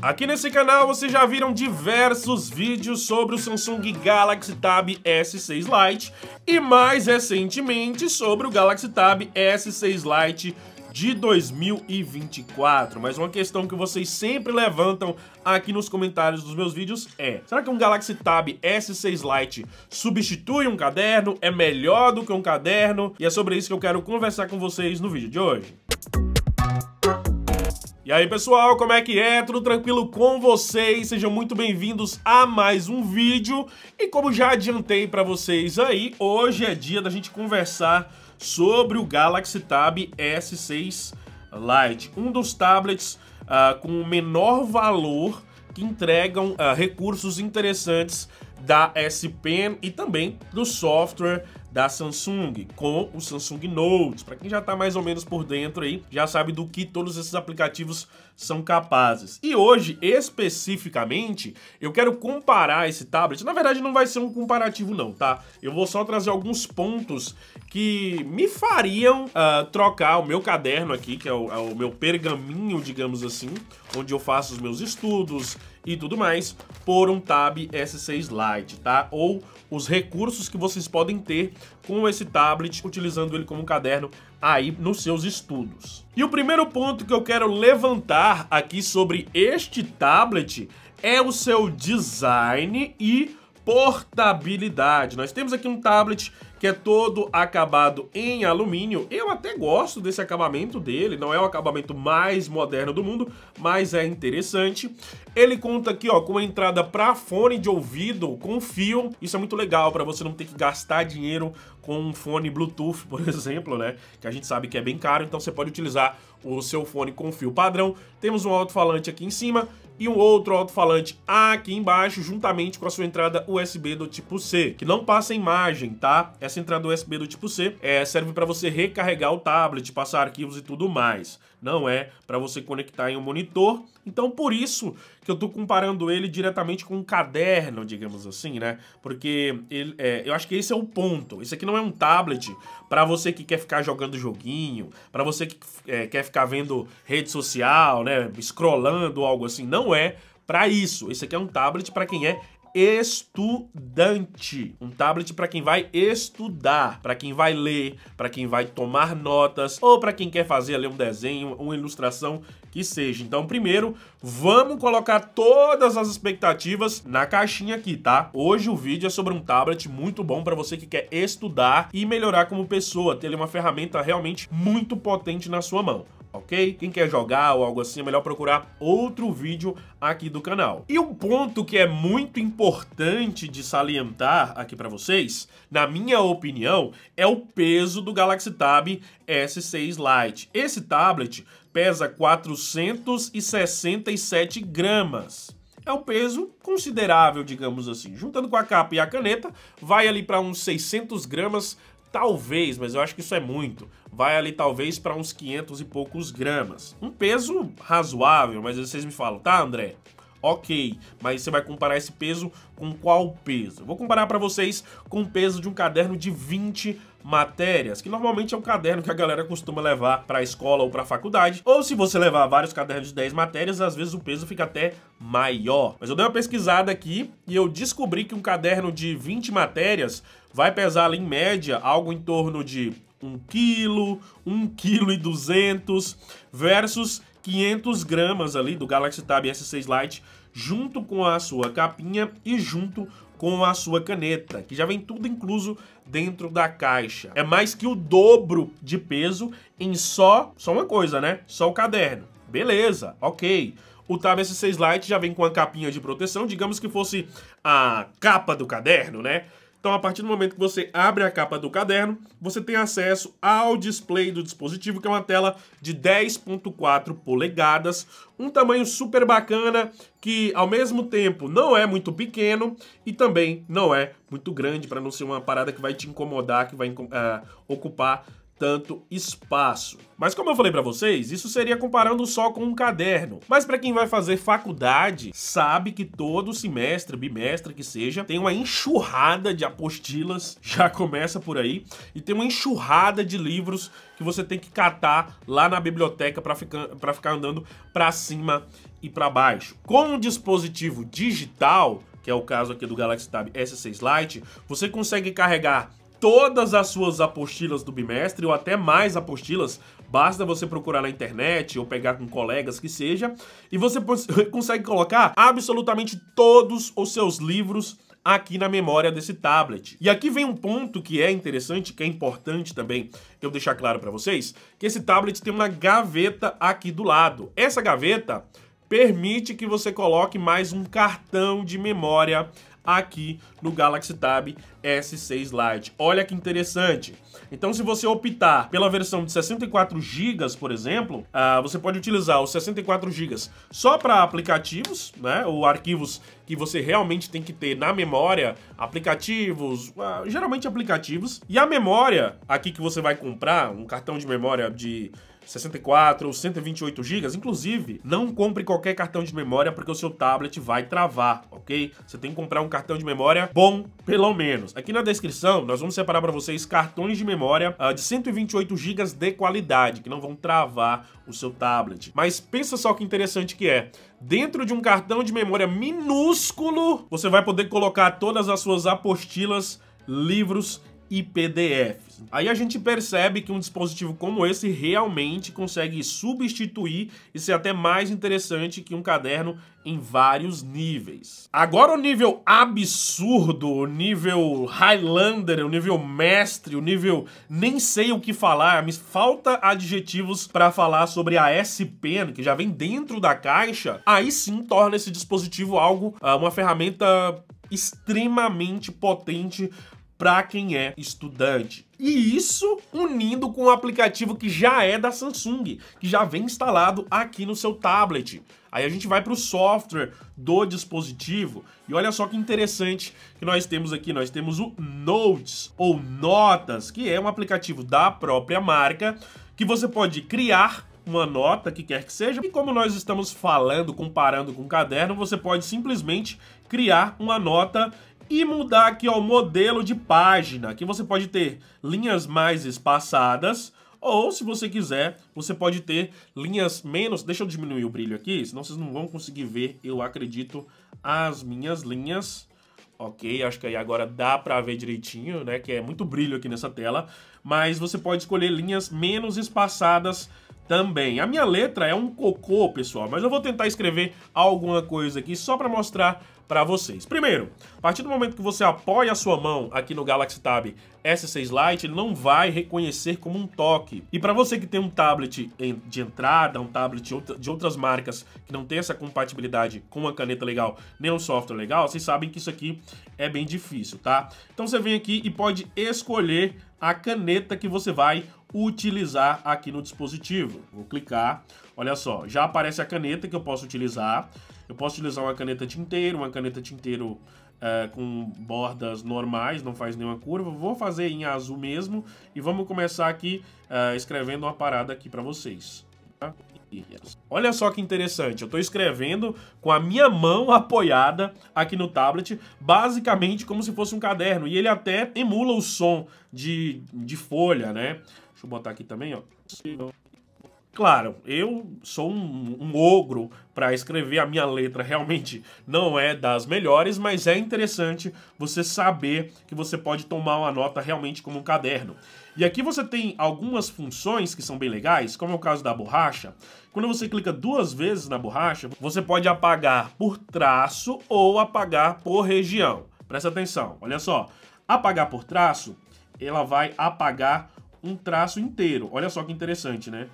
Aqui nesse canal vocês já viram diversos vídeos sobre o Samsung Galaxy Tab S6 Lite e mais recentemente sobre o Galaxy Tab S6 Lite de 2024. Mas uma questão que vocês sempre levantam aqui nos comentários dos meus vídeos é: será que um Galaxy Tab S6 Lite substitui um caderno? É melhor do que um caderno? E é sobre isso que eu quero conversar com vocês no vídeo de hoje. E aí pessoal, como é que é? Tudo tranquilo com vocês? Sejam muito bem-vindos a mais um vídeo. E como já adiantei para vocês aí, hoje é dia da gente conversar sobre o Galaxy Tab S6 Lite, um dos tablets uh, com menor valor que entregam uh, recursos interessantes da S Pen e também do software da Samsung com o Samsung Note. Para quem já está mais ou menos por dentro aí, já sabe do que todos esses aplicativos são capazes. E hoje, especificamente, eu quero comparar esse tablet. Na verdade, não vai ser um comparativo não, tá? Eu vou só trazer alguns pontos que me fariam uh, trocar o meu caderno aqui, que é o, é o meu pergaminho, digamos assim, onde eu faço os meus estudos, e tudo mais por um Tab S6 Lite, tá? Ou os recursos que vocês podem ter com esse tablet, utilizando ele como um caderno aí nos seus estudos. E o primeiro ponto que eu quero levantar aqui sobre este tablet é o seu design e portabilidade. Nós temos aqui um tablet que é todo acabado em alumínio. Eu até gosto desse acabamento dele, não é o acabamento mais moderno do mundo, mas é interessante. Ele conta aqui, ó, com uma entrada para fone de ouvido com fio. Isso é muito legal para você não ter que gastar dinheiro com um fone Bluetooth, por exemplo, né? Que a gente sabe que é bem caro, então você pode utilizar o seu fone com fio padrão. Temos um alto-falante aqui em cima e um outro alto-falante aqui embaixo, juntamente com a sua entrada USB do tipo C, que não passa imagem, tá? Essa entrada USB do tipo C é, serve para você recarregar o tablet, passar arquivos e tudo mais não é para você conectar em um monitor. Então, por isso que eu estou comparando ele diretamente com um caderno, digamos assim, né? Porque ele, é, eu acho que esse é o ponto. Esse aqui não é um tablet para você que quer ficar jogando joguinho, para você que é, quer ficar vendo rede social, né? Scrollando algo assim. Não é para isso. Esse aqui é um tablet para quem é estudante, um tablet para quem vai estudar, para quem vai ler, para quem vai tomar notas ou para quem quer fazer ali um desenho, uma ilustração que seja. Então, primeiro, vamos colocar todas as expectativas na caixinha aqui, tá? Hoje o vídeo é sobre um tablet muito bom para você que quer estudar e melhorar como pessoa, ter uma ferramenta realmente muito potente na sua mão ok? Quem quer jogar ou algo assim, é melhor procurar outro vídeo aqui do canal. E um ponto que é muito importante de salientar aqui para vocês, na minha opinião, é o peso do Galaxy Tab S6 Lite. Esse tablet pesa 467 gramas é um peso considerável, digamos assim. Juntando com a capa e a caneta, vai ali para uns 600 gramas Talvez, mas eu acho que isso é muito. Vai ali talvez para uns 500 e poucos gramas. Um peso razoável, mas vocês me falam, tá André? Ok, mas você vai comparar esse peso com qual peso? Eu vou comparar para vocês com o peso de um caderno de 20 matérias, que normalmente é um caderno que a galera costuma levar para a escola ou para a faculdade. Ou se você levar vários cadernos de 10 matérias, às vezes o peso fica até maior. Mas eu dei uma pesquisada aqui e eu descobri que um caderno de 20 matérias vai pesar ali em média algo em torno de 1 quilo, 1 quilo e 200 versus 500 gramas ali do Galaxy Tab S6 Lite junto com a sua capinha e junto com a sua caneta, que já vem tudo incluso dentro da caixa. É mais que o dobro de peso em só, só uma coisa, né? Só o caderno. Beleza, ok. O Tab S6 Lite já vem com a capinha de proteção, digamos que fosse a capa do caderno, né? Então, a partir do momento que você abre a capa do caderno, você tem acesso ao display do dispositivo, que é uma tela de 10.4 polegadas, um tamanho super bacana que ao mesmo tempo não é muito pequeno e também não é muito grande para não ser uma parada que vai te incomodar, que vai uh, ocupar tanto espaço. Mas como eu falei para vocês, isso seria comparando só com um caderno. Mas para quem vai fazer faculdade, sabe que todo semestre, bimestre que seja, tem uma enxurrada de apostilas, já começa por aí, e tem uma enxurrada de livros que você tem que catar lá na biblioteca para ficar para ficar andando para cima e para baixo. Com um dispositivo digital, que é o caso aqui do Galaxy Tab S6 Lite, você consegue carregar todas as suas apostilas do bimestre ou até mais apostilas. Basta você procurar na internet ou pegar com colegas que seja, e você consegue colocar absolutamente todos os seus livros aqui na memória desse tablet. E aqui vem um ponto que é interessante, que é importante também eu deixar claro para vocês, que esse tablet tem uma gaveta aqui do lado. Essa gaveta permite que você coloque mais um cartão de memória aqui no Galaxy Tab S6 Lite. Olha que interessante. Então, se você optar pela versão de 64 GB, por exemplo, uh, você pode utilizar os 64 GB só para aplicativos, né, ou arquivos que você realmente tem que ter na memória, aplicativos, uh, geralmente aplicativos. E a memória aqui que você vai comprar, um cartão de memória de 64 ou 128 GB, inclusive, não compre qualquer cartão de memória porque o seu tablet vai travar, ok? Você tem que comprar um cartão de memória bom, pelo menos. Aqui na descrição, nós vamos separar para vocês cartões de memória uh, de 128 GB de qualidade, que não vão travar o seu tablet. Mas pensa só que interessante que é. Dentro de um cartão de memória minúsculo, você vai poder colocar todas as suas apostilas livros e PDFs. Aí a gente percebe que um dispositivo como esse realmente consegue substituir e ser até mais interessante que um caderno em vários níveis. Agora o nível absurdo, o nível Highlander, o nível mestre, o nível nem sei o que falar, me falta adjetivos para falar sobre a S-Pen, né, que já vem dentro da caixa, aí sim torna esse dispositivo algo, ah, uma ferramenta extremamente potente para quem é estudante. E isso unindo com o um aplicativo que já é da Samsung, que já vem instalado aqui no seu tablet. Aí a gente vai para o software do dispositivo e olha só que interessante que nós temos aqui, nós temos o Notes ou Notas, que é um aplicativo da própria marca que você pode criar uma nota que quer que seja. E como nós estamos falando, comparando com o caderno, você pode simplesmente criar uma nota e mudar aqui ó, o modelo de página. Aqui você pode ter linhas mais espaçadas ou, se você quiser, você pode ter linhas menos... Deixa eu diminuir o brilho aqui, senão vocês não vão conseguir ver, eu acredito, as minhas linhas. Ok, acho que aí agora dá pra ver direitinho, né? Que é muito brilho aqui nessa tela. Mas você pode escolher linhas menos espaçadas também. A minha letra é um cocô, pessoal, mas eu vou tentar escrever alguma coisa aqui só pra mostrar para vocês. Primeiro, a partir do momento que você apoia a sua mão aqui no Galaxy Tab S6 Lite, ele não vai reconhecer como um toque. E para você que tem um tablet de entrada, um tablet de outras marcas que não tem essa compatibilidade com uma caneta legal, nem um software legal, vocês sabem que isso aqui é bem difícil, tá? Então você vem aqui e pode escolher a caneta que você vai utilizar aqui no dispositivo. Vou clicar, olha só, já aparece a caneta que eu posso utilizar. Eu posso utilizar uma caneta tinteiro, uma caneta tinteiro é, com bordas normais, não faz nenhuma curva. Vou fazer em azul mesmo e vamos começar aqui é, escrevendo uma parada aqui para vocês. Olha só que interessante, eu estou escrevendo com a minha mão apoiada aqui no tablet, basicamente como se fosse um caderno, e ele até emula o som de, de folha, né? Deixa eu botar aqui também, ó. Claro, eu sou um, um ogro para escrever, a minha letra realmente não é das melhores, mas é interessante você saber que você pode tomar uma nota realmente como um caderno. E aqui você tem algumas funções que são bem legais, como é o caso da borracha. Quando você clica duas vezes na borracha, você pode apagar por traço ou apagar por região. Presta atenção, olha só. Apagar por traço, ela vai apagar um traço inteiro. Olha só que interessante, né?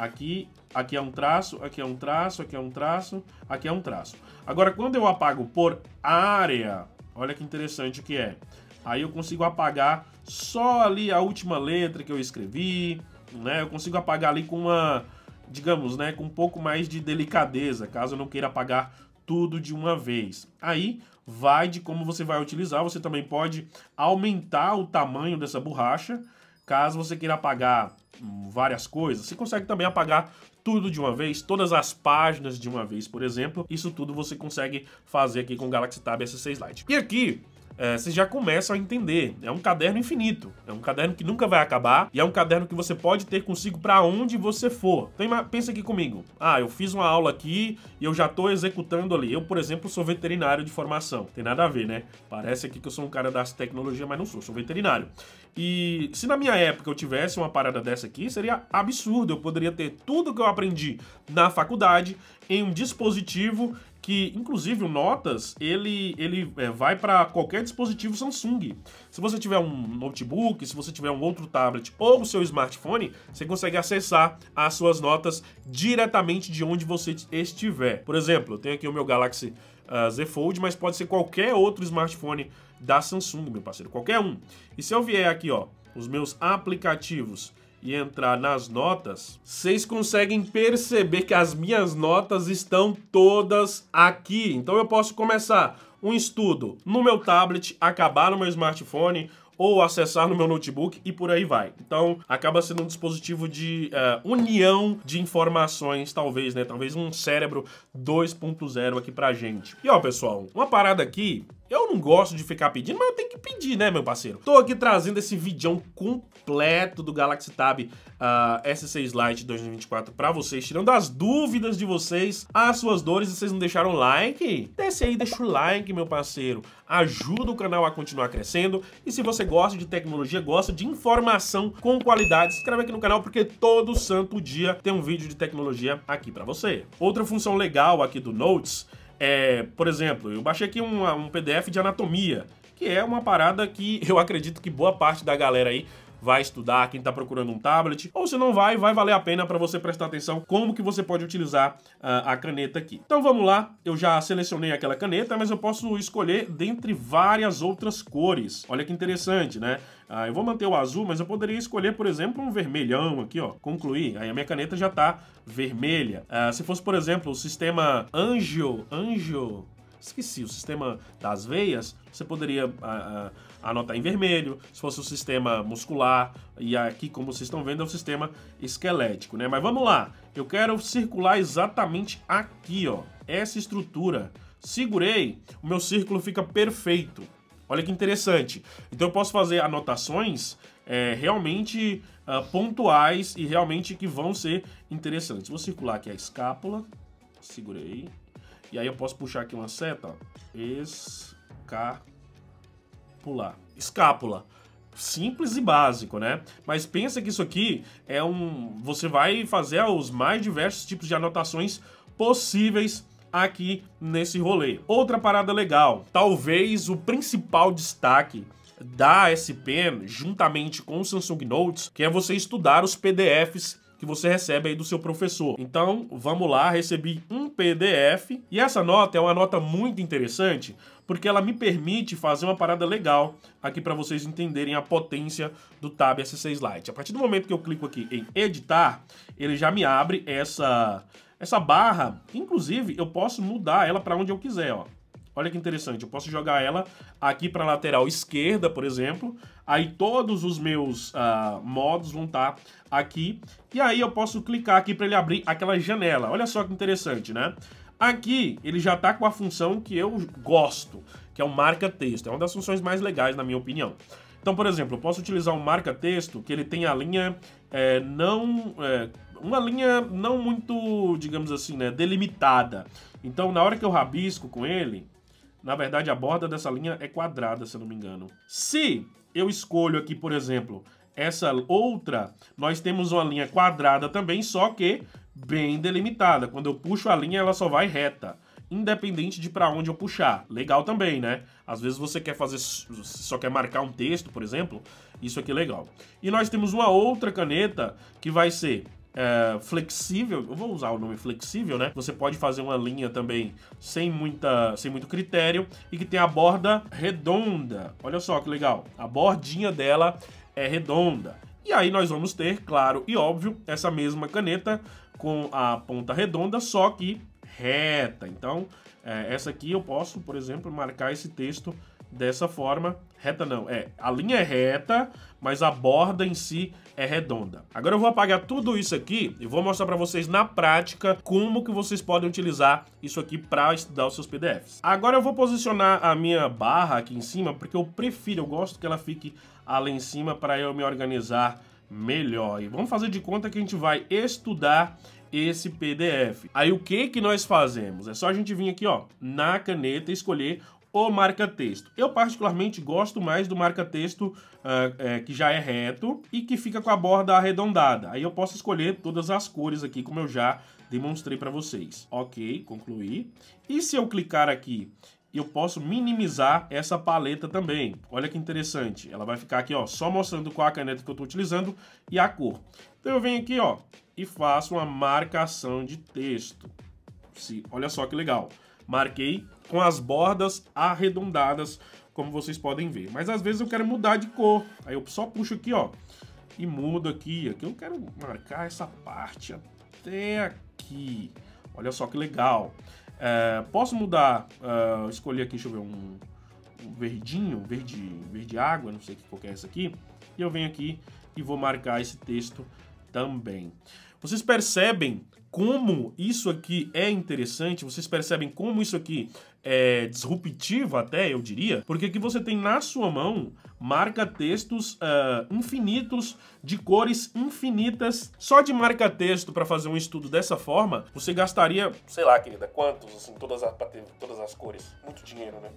Aqui, aqui é um traço, aqui é um traço, aqui é um traço, aqui é um traço. Agora, quando eu apago por área, olha que interessante que é. Aí eu consigo apagar só ali a última letra que eu escrevi, né? Eu consigo apagar ali com uma, digamos, né, com um pouco mais de delicadeza, caso eu não queira apagar tudo de uma vez. Aí vai de como você vai utilizar, você também pode aumentar o tamanho dessa borracha, caso você queira apagar várias coisas, você consegue também apagar tudo de uma vez, todas as páginas de uma vez, por exemplo. Isso tudo você consegue fazer aqui com o Galaxy Tab S6 Lite. E aqui, é, vocês já começam a entender. É um caderno infinito, é um caderno que nunca vai acabar e é um caderno que você pode ter consigo para onde você for. Então, pensa aqui comigo. Ah, eu fiz uma aula aqui e eu já tô executando ali. Eu, por exemplo, sou veterinário de formação. Tem nada a ver, né? Parece aqui que eu sou um cara das tecnologias, mas não sou, sou veterinário. E se na minha época eu tivesse uma parada dessa aqui, seria absurdo. Eu poderia ter tudo que eu aprendi na faculdade em um dispositivo que inclusive o Notas ele, ele é, vai para qualquer dispositivo Samsung. Se você tiver um notebook, se você tiver um outro tablet ou o seu smartphone, você consegue acessar as suas notas diretamente de onde você estiver. Por exemplo, eu tenho aqui o meu Galaxy uh, Z Fold, mas pode ser qualquer outro smartphone da Samsung, meu parceiro, qualquer um. E se eu vier aqui, ó, os meus aplicativos e entrar nas notas, vocês conseguem perceber que as minhas notas estão todas aqui. Então eu posso começar um estudo no meu tablet, acabar no meu smartphone ou acessar no meu notebook e por aí vai. Então, acaba sendo um dispositivo de uh, união de informações, talvez, né? Talvez um cérebro 2.0 aqui pra gente. E ó, pessoal, uma parada aqui eu não gosto de ficar pedindo, mas eu tenho que pedir, né, meu parceiro? Tô aqui trazendo esse vídeo completo do Galaxy Tab uh, ah, S6 Lite 2024 pra vocês, tirando as dúvidas de vocês, as suas dores, e vocês não deixaram like? Desce aí, deixa o like, meu parceiro. Ajuda o canal a continuar crescendo. E se você gosta de tecnologia, gosta de informação com qualidade, se inscreve aqui no canal, porque todo santo dia tem um vídeo de tecnologia aqui pra você. Outra função legal aqui do Notes é, por exemplo, eu baixei aqui um, um PDF de anatomia, que é uma parada que eu acredito que boa parte da galera aí vai estudar, quem está procurando um tablet, ou se não vai, vai valer a pena para você prestar atenção como que você pode utilizar uh, a caneta aqui. Então vamos lá, eu já selecionei aquela caneta, mas eu posso escolher dentre várias outras cores. Olha que interessante, né? Ah, eu vou manter o azul, mas eu poderia escolher, por exemplo, um vermelhão aqui, ó. Concluir. Aí a minha caneta já tá vermelha. Ah, se fosse, por exemplo, o sistema anjo, Angio... Esqueci, o sistema das veias, você poderia ah, ah, anotar em vermelho, se fosse o sistema muscular, e aqui, como vocês estão vendo, é o sistema esquelético, né? Mas vamos lá, eu quero circular exatamente aqui, ó, essa estrutura. Segurei, o meu círculo fica perfeito. Olha que interessante. Então eu posso fazer anotações é, realmente uh, pontuais e realmente que vão ser interessantes. Vou circular aqui a escápula, segurei, e aí eu posso puxar aqui uma seta, escápula, escápula simples e básico, né? Mas pensa que isso aqui é um. Você vai fazer os mais diversos tipos de anotações possíveis aqui nesse rolê. Outra parada legal, talvez o principal destaque da S Pen, juntamente com o Samsung Notes, que é você estudar os PDFs que você recebe aí do seu professor. Então, vamos lá, recebi um PDF e essa nota é uma nota muito interessante, porque ela me permite fazer uma parada legal aqui para vocês entenderem a potência do Tab S6 Lite. A partir do momento que eu clico aqui em editar, ele já me abre essa essa barra, inclusive, eu posso mudar ela para onde eu quiser, ó. Olha que interessante, eu posso jogar ela aqui para a lateral esquerda, por exemplo. Aí todos os meus uh, modos vão estar tá aqui. E aí eu posso clicar aqui para ele abrir aquela janela. Olha só que interessante, né? Aqui ele já está com a função que eu gosto, que é o marca-texto. É uma das funções mais legais, na minha opinião. Então, por exemplo, eu posso utilizar um marca-texto que ele tem a linha é, não... É, uma linha não muito, digamos assim, né, delimitada. Então, na hora que eu rabisco com ele, na verdade a borda dessa linha é quadrada, se eu não me engano. Se eu escolho aqui, por exemplo, essa outra, nós temos uma linha quadrada também, só que bem delimitada. Quando eu puxo a linha, ela só vai reta independente de para onde eu puxar. Legal também, né? Às vezes você quer fazer, só quer marcar um texto, por exemplo. Isso aqui é legal. E nós temos uma outra caneta que vai ser é, flexível, eu vou usar o nome flexível, né? Você pode fazer uma linha também sem, muita, sem muito critério e que tem a borda redonda. Olha só que legal, a bordinha dela é redonda. E aí nós vamos ter, claro e óbvio, essa mesma caneta com a ponta redonda, só que reta. Então, é, essa aqui eu posso, por exemplo, marcar esse texto dessa forma. Reta não, é, a linha é reta, mas a borda em si é redonda. Agora eu vou apagar tudo isso aqui e vou mostrar para vocês na prática como que vocês podem utilizar isso aqui para estudar os seus PDFs. Agora eu vou posicionar a minha barra aqui em cima porque eu prefiro, eu gosto que ela fique ali em cima para eu me organizar melhor. E vamos fazer de conta que a gente vai estudar esse PDF. Aí o que que nós fazemos? É só a gente vir aqui, ó, na caneta e escolher ou marca-texto. Eu particularmente gosto mais do marca-texto uh, é, que já é reto e que fica com a borda arredondada. Aí eu posso escolher todas as cores aqui, como eu já demonstrei para vocês. Ok, concluí. E se eu clicar aqui eu posso minimizar essa paleta também. Olha que interessante. Ela vai ficar aqui, ó, só mostrando qual a caneta que eu estou utilizando e a cor. Então eu venho aqui, ó, e faço uma marcação de texto. Se, olha só que legal. Marquei com as bordas arredondadas, como vocês podem ver. Mas às vezes eu quero mudar de cor, aí eu só puxo aqui, ó, e mudo aqui. Aqui eu quero marcar essa parte até aqui. Olha só que legal. É, posso mudar, uh, escolher aqui, deixa eu ver, um, um verdinho, verde, verde água, não sei que qual é essa aqui. E eu venho aqui e vou marcar esse texto também. Vocês percebem como isso aqui é interessante, vocês percebem como isso aqui é disruptivo até, eu diria, porque aqui você tem na sua mão marca-textos uh, ah, infinitos, de cores infinitas. Só de marca-texto para fazer um estudo dessa forma, você gastaria, sei lá, querida, quantos, assim, todas as, todas as cores? Muito dinheiro, né?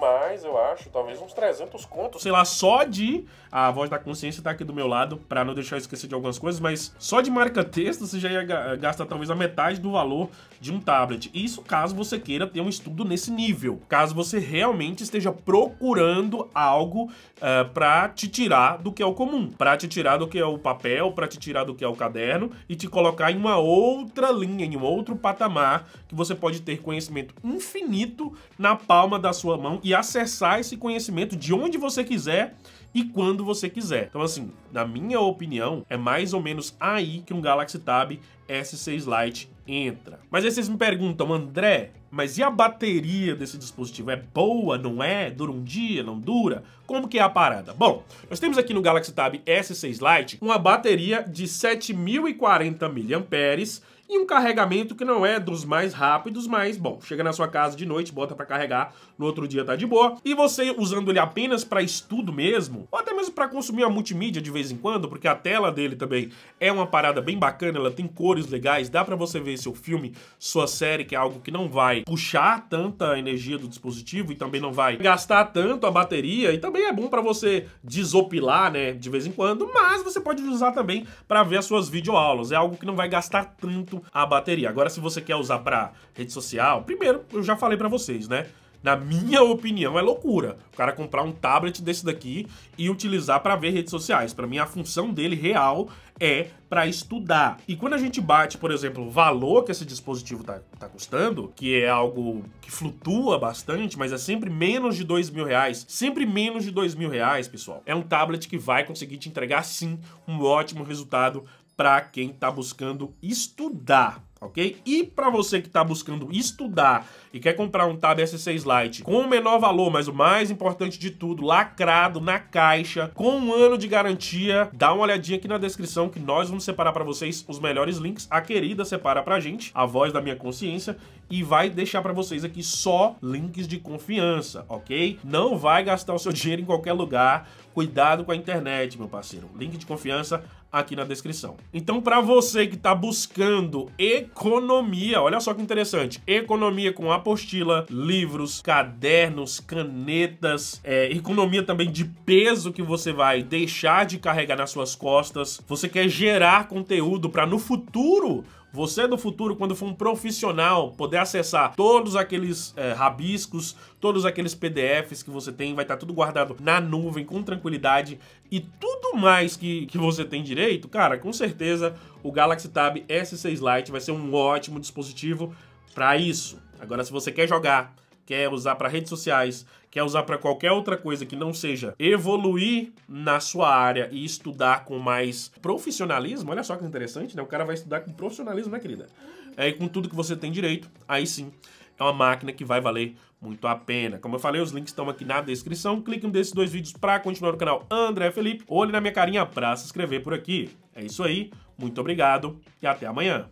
mais, eu acho, talvez uns 300 contos, sei lá, só de. A voz da consciência tá aqui do meu lado, para não deixar eu esquecer de algumas coisas, mas só de marca-texto você já ia gastar talvez a metade do valor de um tablet. Isso caso você queira ter um estudo nesse nível, caso você realmente esteja procurando algo uh, eh, para te tirar do que é o comum, para te tirar do que é o papel, para te tirar do que é o caderno e te colocar em uma outra linha, em um outro patamar que você pode ter conhecimento infinito na palma da sua mão e acessar esse conhecimento de onde você quiser e quando você quiser. Então, assim, na minha opinião, é mais ou menos aí que um Galaxy Tab S6 Lite entra. Mas aí vocês me perguntam, André, mas e a bateria desse dispositivo? É boa, não é? Dura um dia, não dura? Como que é a parada? Bom, nós temos aqui no Galaxy Tab S6 Lite uma bateria de 7040 mAh e um carregamento que não é dos mais rápidos, mas bom, chega na sua casa de noite, bota para carregar, no outro dia tá de boa. E você usando ele apenas para estudo mesmo, ou até mesmo para consumir a multimídia de vez em quando, porque a tela dele também é uma parada bem bacana, ela tem cores legais, dá para você ver seu filme, sua série, que é algo que não vai puxar tanta energia do dispositivo e também não vai gastar tanto a bateria e também é bom para você desopilar, né, de vez em quando, mas você pode usar também para ver as suas videoaulas. É algo que não vai gastar tanto a bateria. Agora, se você quer usar para rede social, primeiro, eu já falei para vocês, né? Na minha opinião, é loucura o cara comprar um tablet desse daqui e utilizar para ver redes sociais. Para mim, a função dele real é para estudar. E quando a gente bate, por exemplo, o valor que esse dispositivo tá, tá custando, que é algo que flutua bastante, mas é sempre menos de dois mil reais, sempre menos de dois mil reais, pessoal. É um tablet que vai conseguir te entregar sim um ótimo resultado para quem está buscando estudar ok? E para você que está buscando estudar e quer comprar um Tab S6 Lite com o menor valor, mas o mais importante de tudo, lacrado na caixa, com um ano de garantia, dá uma olhadinha aqui na descrição que nós vamos separar para vocês os melhores links. A querida separa pra gente, a voz da minha consciência, e vai deixar para vocês aqui só links de confiança, ok? Não vai gastar o seu dinheiro em qualquer lugar. Cuidado com a internet, meu parceiro. Link de confiança aqui na descrição. Então, para você que está buscando e economia. Olha só que interessante. Economia com apostila, livros, cadernos, canetas, é, economia também de peso que você vai deixar de carregar nas suas costas. Você quer gerar conteúdo para no futuro você no futuro, quando for um profissional, poder acessar todos aqueles é, rabiscos, todos aqueles PDFs que você tem, vai estar tá tudo guardado na nuvem com tranquilidade e tudo mais que, que você tem direito, cara, com certeza o Galaxy Tab S6 Lite vai ser um ótimo dispositivo para isso. Agora, se você quer jogar quer usar para redes sociais, quer usar para qualquer outra coisa que não seja evoluir na sua área e estudar com mais profissionalismo, olha só que interessante, né? O cara vai estudar com profissionalismo, né, querida? É, e com tudo que você tem direito, aí sim é uma máquina que vai valer muito a pena. Como eu falei, os links estão aqui na descrição. Clique em um desses dois vídeos para continuar no canal André Felipe. Olhe na minha carinha para se inscrever por aqui. É isso aí, muito obrigado e até amanhã.